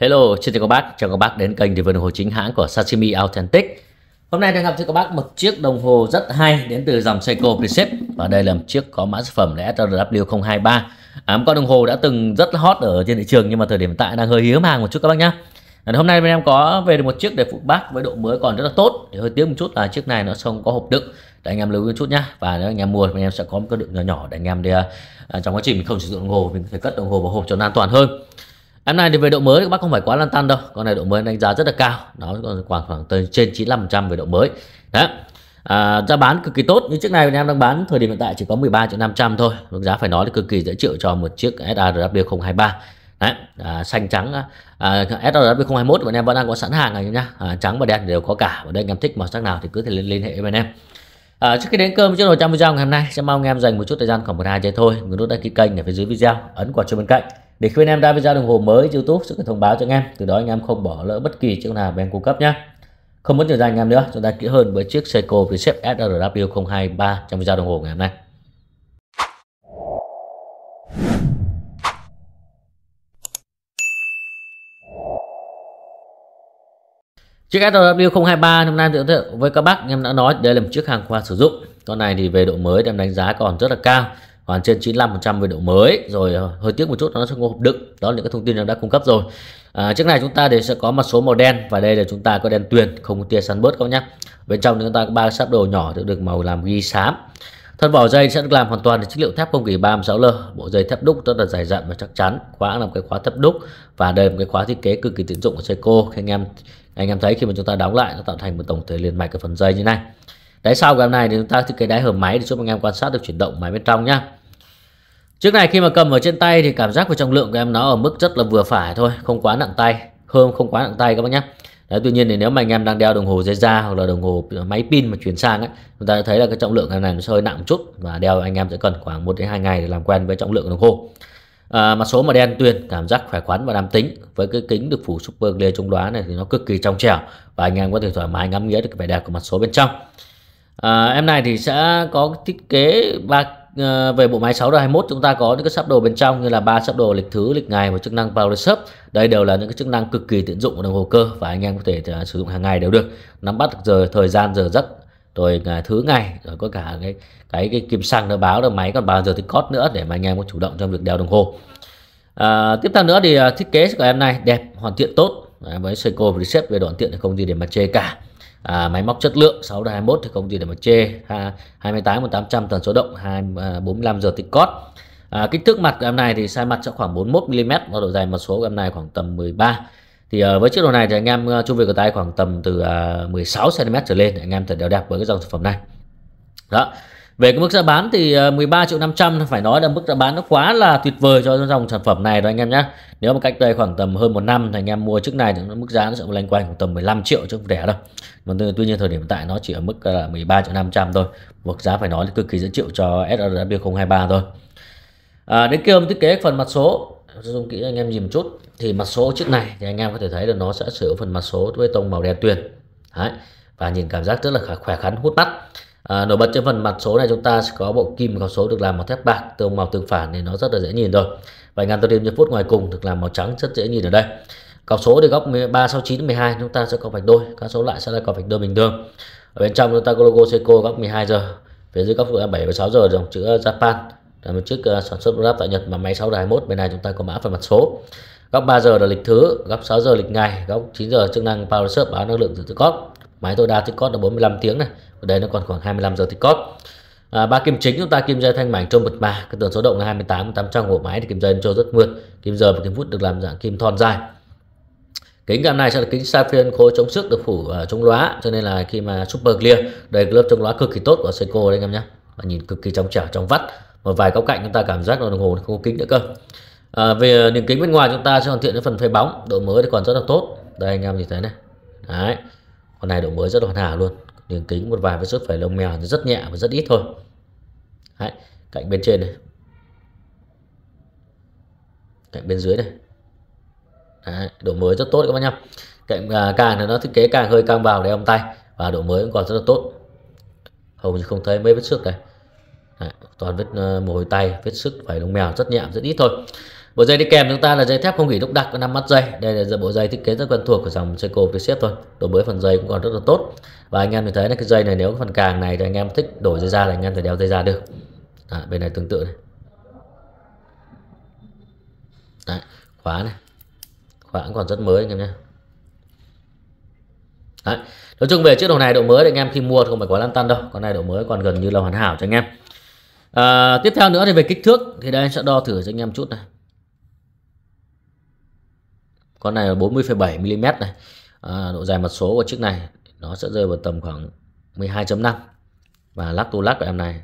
Hello, xin chào các bác, chào các bác đến kênh thì vườn đồng hồ chính hãng của Sashimi Authentic. Hôm nay đang gặp cho các bác một chiếc đồng hồ rất hay đến từ dòng Seiko Preset và đây là một chiếc có mã sản phẩm là SRW023. À, con đồng hồ đã từng rất hot ở trên thị trường nhưng mà thời điểm tại đang hơi hiếm hàng một chút các bác nhé. À, hôm nay bên em có về được một chiếc để phụ bác với độ mới còn rất là tốt. Thì hơi tiếc một chút là chiếc này nó không có hộp đựng. Để anh em lưu ý một chút nhá. Và nếu anh em mua thì anh em sẽ có một cái đựng nhỏ nhỏ để anh em đi à, trong quá trình mình không sử dụng đồng hồ mình có thể cất đồng hồ vào hộp cho nó an toàn hơn. Em này thì về độ mới các bác không phải quá lăn tăn đâu. Con này độ mới đánh giá rất là cao. Nó còn khoảng khoảng tới trên 95% về độ mới. Đó. À, giá bán cực kỳ tốt như chiếc này Việt Nam đang bán thời điểm hiện tại chỉ có 13 triệu 500 thôi mức giá phải nói là cực kỳ dễ chịu cho một chiếc SRW 023 Đấy, à, xanh trắng à, SRW 021 bọn em vẫn đang có sẵn hàng này nhá à, trắng và đen đều có cả và đây em thích màu sắc nào thì cứ thể liên, liên hệ với anh em À, trước khi đến cơm trước độ trăm video ngày hôm nay sẽ mong anh em dành một chút thời gian khoảng một hai giây thôi người nút đăng ký kênh ở phía dưới video ấn quả chuông bên cạnh để khi khuyên em ra video đồng hồ mới YouTube sẽ có thông báo cho anh em từ đó anh em không bỏ lỡ bất kỳ chỗ nào bên cung cấp nhé không muốn nhiều dài anh em nữa chúng ta kỹ hơn với chiếc Seiko Recep SRW 023 trong video đồng hồ ngày hôm nay Chiếc SW023 hôm nay giới thiệu với các bác em đã nói đây là một chiếc hàng khoa sử dụng. Con này thì về độ mới em đánh giá còn rất là cao còn trên 95% về độ mới rồi ờ, hơi tiếc một chút nó sẽ có hộp đựng đó là những cái thông tin nó đã cung cấp rồi à, chiếc này chúng ta để sẽ có mặt số màu đen và đây là chúng ta có đen tuyền không có tia sắn bớt các nhé bên trong chúng ta có ba sáp đồ nhỏ được được màu làm ghi xám thân vỏ dây sẽ được làm hoàn toàn từ chất liệu thép không gỉ 36 l bộ dây thép đúc rất là dài dặn và chắc chắn khóa là một cái khóa thép đúc và đây là một cái khóa thiết kế cực kỳ tiện dụng của Seiko anh em anh em thấy khi mà chúng ta đóng lại nó tạo thành một tổng thể liền mạch ở phần dây như này đáy sau của em này thì chúng ta thiết kế đáy hở máy để giúp anh em quan sát được chuyển động máy bên trong nhá Chiếc này khi mà cầm ở trên tay thì cảm giác về trọng lượng của em nó ở mức rất là vừa phải thôi, không quá nặng tay, hơn không quá nặng tay các bác nhé. Đấy, tuy nhiên thì nếu mà anh em đang đeo đồng hồ dây da hoặc là đồng hồ máy pin mà chuyển sang ấy, chúng ta thấy là cái trọng lượng này nó hơi nặng một chút và đeo anh em sẽ cần khoảng 1 đến 2 ngày để làm quen với trọng lượng của đồng hồ. À, mặt số mà đen tuyền cảm giác khỏe khoắn và nam tính với cái kính được phủ super glare chống đoá này thì nó cực kỳ trong trẻo và anh em có thể thoải mái ngắm nghía được vẻ đẹp của mặt số bên trong. À, em này thì sẽ có thiết kế ba Ờ, về bộ máy 621 chúng ta có những cái sắp đồ bên trong như là ba sắp đồ lịch thứ, lịch ngày và chức năng Power Sub. Đây đều là những cái chức năng cực kỳ tiện dụng của đồng hồ cơ và anh em có thể uh, sử dụng hàng ngày đều được. Nắm bắt được giờ thời gian giờ giấc rồi uh, thứ ngày rồi có cả cái cái cái kim sang nó báo là máy còn bao giờ thì cót nữa để mà anh em có chủ động trong việc đeo đồng hồ. À, tiếp theo nữa thì thiết kế của em này đẹp hoàn thiện tốt à, với Seiko Reset về đoạn tiện thì không gì để mà chê cả à, máy móc chất lượng 6.21 thì không gì để mà chê à, 28 1800 tần số động 2, 45 à, giờ tích cót à, kích thước mặt của em này thì sai mặt sẽ khoảng 41 mm và độ dài mặt số của em này khoảng tầm 13 thì à, với chiếc đồ này thì anh em à, chu vi của tay khoảng tầm từ à, 16 cm trở lên anh em thật đều đẹp với cái dòng sản phẩm này đó về cái mức giá bán thì 13 ờ, triệu 500 phải nói là mức giá bán nó quá là tuyệt vời cho dòng sản phẩm này rồi anh em nhé. Nếu mà cách đây khoảng tầm hơn một năm thì anh em mua trước này thì mức giá nó sẽ loanh quanh khoảng tầm 15 triệu chứ không rẻ đâu. Vâng, tuy nhiên thời điểm tại nó chỉ ở mức là 13 triệu 500 thôi. Mức giá phải nói là cực kỳ dễ chịu cho SRW 023 thôi. À, đến kia thiết kế phần mặt số dùng kỹ anh em nhìn chút thì mặt số chiếc này thì anh em có thể thấy là nó sẽ sửa phần mặt số với tông màu đen tuyền Đấy. và nhìn cảm giác rất là khỏe khắn hút mắt À, nổi bật trên phần mặt số này chúng ta sẽ có bộ kim có số được làm màu thép bạc tương màu tương phản nên nó rất là dễ nhìn rồi và ngăn tôi điểm cho phút ngoài cùng được làm màu trắng rất dễ nhìn ở đây cọc số thì góc 3 6 9 12 chúng ta sẽ có vạch đôi các số lại sẽ là cọc vạch đôi bình thường ở bên trong chúng ta có logo Seiko góc 12 giờ phía dưới góc 7 và 6 giờ dòng chữ Japan là một chiếc ờ, sản xuất lắp tại Nhật mà máy 621 bên này chúng ta có mã phần mặt số góc 3 giờ là lịch thứ góc 6 giờ lịch ngày góc 9 giờ chức năng power serve báo năng lượng từ góc máy tối đa tích cót là 45 tiếng này ở đây nó còn khoảng 25 giờ tích cót À, ba kim chính chúng ta kim dây thanh mảnh trong bật mà cái tần số động là 28 800 của máy thì kim dây cho rất mượt kim giờ và kim phút được làm dạng kim thon dài kính gam này sẽ là kính sapphire khối chống sức được phủ uh, chống lóa cho nên là khi mà super clear đây lớp chống lóa cực kỳ tốt của Seiko đấy anh em nhé và nhìn cực kỳ trong trẻo trong vắt một vài góc cạnh chúng ta cảm giác là đồng hồ không có kính nữa cơ à, về nền kính bên ngoài chúng ta sẽ hoàn thiện cái phần phê bóng độ mới thì còn rất là tốt đây anh em nhìn thấy này đấy con này độ mới rất hoàn hảo luôn đường kính một vài vết xuất phải lông mèo rất nhẹ và rất ít thôi Đấy, cạnh bên trên này cạnh bên dưới này Đấy, độ mới rất tốt các bác nhá cạnh à, càng thì nó thiết kế càng hơi căng vào để ôm tay và độ mới cũng còn rất là tốt hầu như không thấy mấy vết xước này Đấy, toàn vết uh, mồ tay vết sức phải lông mèo rất nhẹ rất ít thôi bộ dây đi kèm chúng ta là dây thép không gỉ đúc đặc có 5 mắt dây đây là bộ dây thiết kế rất quen thuộc của dòng Seiko Vietjet thôi độ mới phần dây cũng còn rất là tốt và anh em mình thấy là cái dây này nếu phần càng này thì anh em thích đổi dây ra là anh em thể đeo dây ra được à, bên này tương tự này Đấy, khóa này khóa cũng còn rất mới anh em nhé Đấy. Nói chung về chiếc đồ này độ mới thì anh em khi mua không phải quá lăn tăn đâu Con này độ mới còn gần như là hoàn hảo cho anh em à, Tiếp theo nữa thì về kích thước Thì đây sẽ đo thử cho anh em chút này con này là 40,7 mm này à, độ dài mặt số của chiếc này nó sẽ rơi vào tầm khoảng 12.5 và lắc tu lắc của em này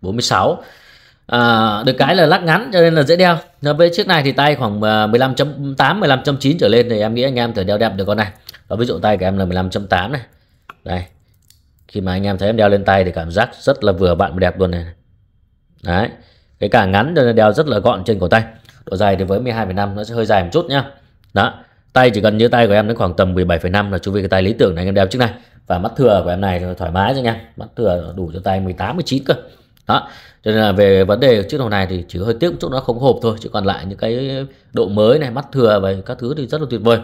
46 à, được cái là lắc ngắn cho nên là dễ đeo nó với chiếc này thì tay khoảng 15.8 à, 15.9 trở lên thì em nghĩ anh em thể đeo đẹp được con này và ví dụ tay của em là 15.8 này đây khi mà anh em thấy em đeo lên tay thì cảm giác rất là vừa vặn và đẹp luôn này đấy cái càng ngắn cho nên đeo rất là gọn trên cổ tay độ dài thì với 12,5 nó sẽ hơi dài một chút nhá đó tay chỉ cần như tay của em đến khoảng tầm 17,5 là chu vi cái tay lý tưởng này anh em đeo chiếc này và mắt thừa của em này thoải mái cho nha mắt thừa đủ cho tay 18 19 cơ đó cho nên là về vấn đề chiếc đồ này thì chỉ hơi tiếc một chút nó không hộp thôi chứ còn lại những cái độ mới này mắt thừa và các thứ thì rất là tuyệt vời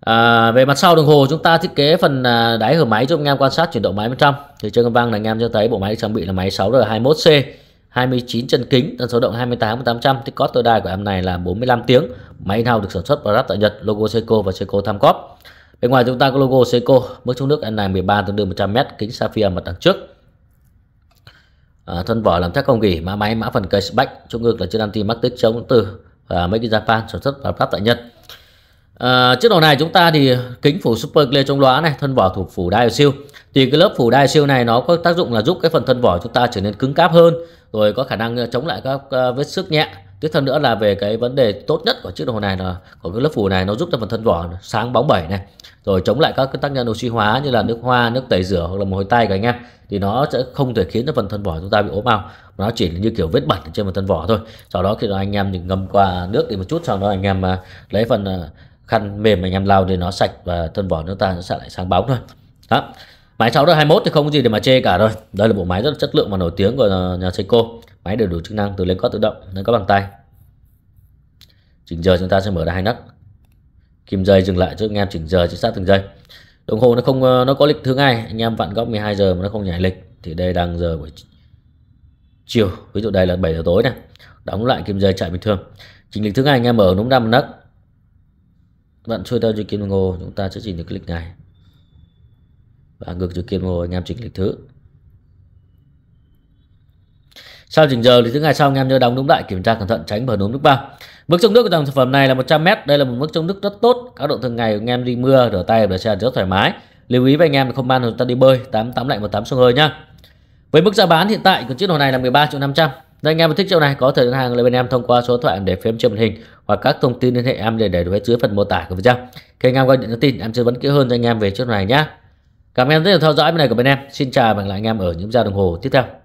à, về mặt sau đồng hồ chúng ta thiết kế phần à, đáy hở máy cho anh em quan sát chuyển động máy bên trong thì trên con vang là anh em cho thấy bộ máy trang bị là máy 6R21C 29 chân kính, tần số động 28800 thì có tối đa của em này là 45 tiếng. Máy in-house được sản xuất và lắp tại Nhật, logo Seiko và Seiko Tamcop. Bên ngoài chúng ta có logo Seiko, mức chống nước em này 13 tương đương 100m, kính sapphire mặt đằng trước. À, thân vỏ làm chắc không gỉ, mã máy, mã phần case back, trung ngực là chân anti magnetic chống từ và Make in Japan sản xuất và lắp tại Nhật. À, chiếc đồ này chúng ta thì kính phủ super clear chống lóa này, thân vỏ thủ phủ dial siêu thì cái lớp phủ đai siêu này nó có tác dụng là giúp cái phần thân vỏ chúng ta trở nên cứng cáp hơn rồi có khả năng ờ, chống lại các ờ, vết xước nhẹ tiếp theo nữa là về cái vấn đề tốt nhất của chiếc đồng hồ này là của cái lớp phủ này nó giúp cho phần thân vỏ sáng bóng bẩy này rồi chống lại các tác nhân oxy hóa như là nước hoa nước tẩy rửa hoặc là mồ hôi tay các anh em thì nó sẽ không thể khiến cho phần thân vỏ chúng ta bị ốm màu, nó chỉ như kiểu vết bẩn trên phần thân vỏ thôi sau đó khi đó anh em thì ngâm qua nước đi một chút sau đó anh em ờ, lấy phần khăn mềm anh em lau thì nó sạch và thân vỏ chúng ta nó sẽ lại sáng bóng thôi đó Máy đời 621 thì không có gì để mà chê cả rồi. Đây là bộ máy rất là chất lượng và nổi tiếng của ờ, nhà Seiko. Máy đều đủ chức năng từ lên có tự động đến có bằng tay. Chỉnh giờ chúng ta sẽ mở ra hai nấc. Kim dây dừng lại cho anh em chỉnh giờ chính xác từng giây. Đồng hồ nó không ờ, nó có lịch thứ ngày, anh em vặn góc 12 giờ mà nó không nhảy lịch thì đây đang giờ buổi chiều. Ví dụ đây là 7 giờ tối này. Đóng lại kim dây chạy bình thường. Chỉnh lịch thứ ngày anh em mở đúng 5 nấc. Vặn xuôi theo dây kim đồng hồ chúng ta sẽ chỉnh được lịch ngày và ngược chiều kim hồ anh em chỉnh lịch thứ sau chỉnh giờ thì thứ ngày sau anh em nhớ đóng đúng lại kiểm tra cẩn thận tránh vào đốm nước bao mức chống nước của dòng sản phẩm này là 100m đây là một mức chống nước rất tốt các độ thường ngày của anh em đi mưa rửa tay rửa xe rất thoải mái lưu ý với anh em là không ban chúng ta đi bơi tám tám lạnh một tám sông hơi nhá với mức giá bán hiện tại của chiếc đồ này là 13 triệu 500 đây anh em thích chiếc này có thể đơn hàng lên bên em thông qua số điện thoại để phím trên màn hình hoặc các thông tin liên hệ em để để dưới phần mô tả của video. Khi anh em gọi điện thông tin em sẽ vấn kỹ hơn cho anh em về chiếc này nhé. Cảm ơn rất nhiều theo dõi bên này của bên em. Xin chào và hẹn lại anh em ở những giờ đồng hồ tiếp theo.